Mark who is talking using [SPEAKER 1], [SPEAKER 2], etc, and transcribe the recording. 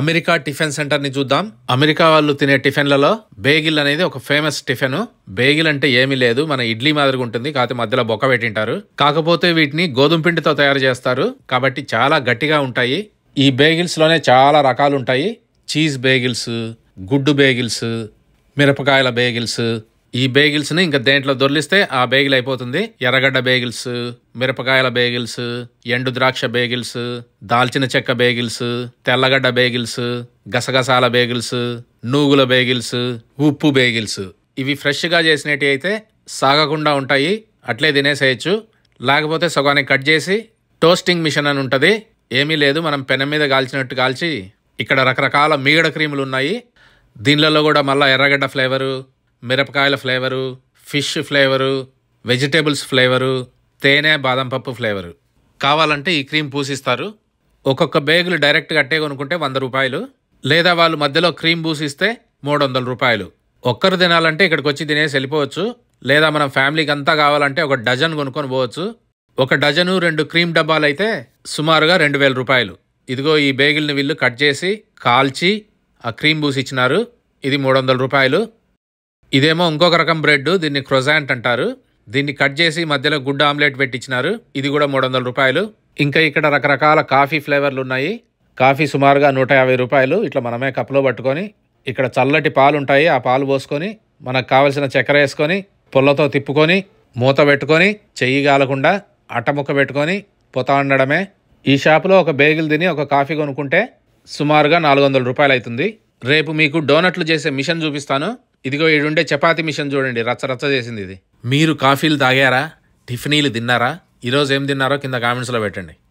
[SPEAKER 1] America tiffin centre ని చూద్దాం America వాళ్ళు తినే టిఫిన్లలో బేగిల్ అనేది ఒక ఫేమస్ టిఫిన్ బేగిల్ అంటే ఏమీ లేదు మన ఇడ్లీ మాదిరిగా ఉంటుంది కాకపోతే మధ్యలో బొక్క పెట్టింటారు కాకపోతే వీటిని గోధుమ పిండితో తయారు చేస్తారు కాబట్టి చాలా గట్టిగా ఉంటాయి ఈ బేగిల్స్ లోనే చాలా రకాలు ఉంటాయి చీజ్ బేగిల్స్ గుడ్డు బేగిల్స్ మిరపకాయల బేగిల్స్ ఈ బేగిల్స్ని ఇంకా దేంట్లో దొర్లిస్తే ఆ బేగిల్ అయిపోతుంది ఎర్రగడ్డ బేగిల్స్ మిరపకాయల బేగిల్స్ ఎండు ద్రాక్ష బేగిల్స్ దాల్చిన చెక్క బేగిల్స్ తెల్లగడ్డ బేగిల్స్ గసగసాల బేగిల్స్ నూగుల బేగిల్స్ ఉప్పు బేగిల్స్ ఇవి ఫ్రెష్గా చేసినవి అయితే సాగకుండా ఉంటాయి అట్లే తినేసేయచ్చు లేకపోతే సగానికి కట్ చేసి టోస్టింగ్ మిషన్ అని ఉంటుంది ఏమీ లేదు మనం పెనం మీద కాల్చినట్టు కాల్చి ఇక్కడ రకరకాల మీగడ క్రీములు ఉన్నాయి దీనిలలో కూడా మళ్ళీ ఎర్రగడ్డ ఫ్లేవరు మిరపకాయల flavour fish flavour vegetables flavour తేనె బాదం పప్పు ఫ్లేవరు కావాలంటే ఈ క్రీమ్ పూసిస్తారు ఒక్కొక్క బేగులు డైరెక్ట్గా అట్టే కొనుక్కుంటే వంద రూపాయలు లేదా వాళ్ళు మధ్యలో క్రీమ్ పూసిస్తే మూడు వందల రూపాయలు ఒక్కరు తినాలంటే ఇక్కడికి వచ్చి తినేసి వెళ్ళిపోవచ్చు లేదా మనం ఫ్యామిలీకి అంతా కావాలంటే ఒక డజన్ కొనుక్కొని పోవచ్చు ఒక డజను రెండు క్రీమ్ డబ్బాలు అయితే సుమారుగా రెండు వేల రూపాయలు ఇదిగో ఈ బేగిల్ని వీళ్ళు కట్ చేసి కాల్చి ఆ క్రీమ్ పూసి ఇచ్చినారు ఇది మూడు వందల రూపాయలు ఇదేమో ఇంకొక రకం బ్రెడ్ దీన్ని క్రొజాంట్ అంటారు దీన్ని కట్ చేసి మధ్యలో గుడ్డ ఆమ్లెట్ పెట్టించినారు ఇది కూడా మూడు వందల రూపాయలు ఇంకా ఇక్కడ రకరకాల కాఫీ ఫ్లేవర్లు ఉన్నాయి కాఫీ సుమారుగా నూట యాభై రూపాయలు ఇట్లా మనమే కప్లో పట్టుకొని ఇక్కడ చల్లటి పాలు ఉంటాయి ఆ పాలు పోసుకొని మనకు కావలసిన చక్కెర వేసుకొని పుల్లతో తిప్పుకొని మూత పెట్టుకొని చెయ్యి గాలకుండా అట్టముక్క పెట్టుకొని పోతా ఉండడమే ఈ షాపులో ఒక బేగిల్ తిని ఒక కాఫీ కొనుక్కుంటే సుమారుగా నాలుగు వందల రూపాయలు అవుతుంది రేపు మీకు డోనట్లు చేసే మిషన్ చూపిస్తాను ఇదిగో ఈడుండే చపాతి మిషన్ చూడండి రచ్చ రచ్చ చేసింది ఇది మీరు కాఫీలు తాగారా టిఫినీలు తిన్నారా ఈరోజు ఏం తిన్నారో కింద కామెంట్స్లో పెట్టండి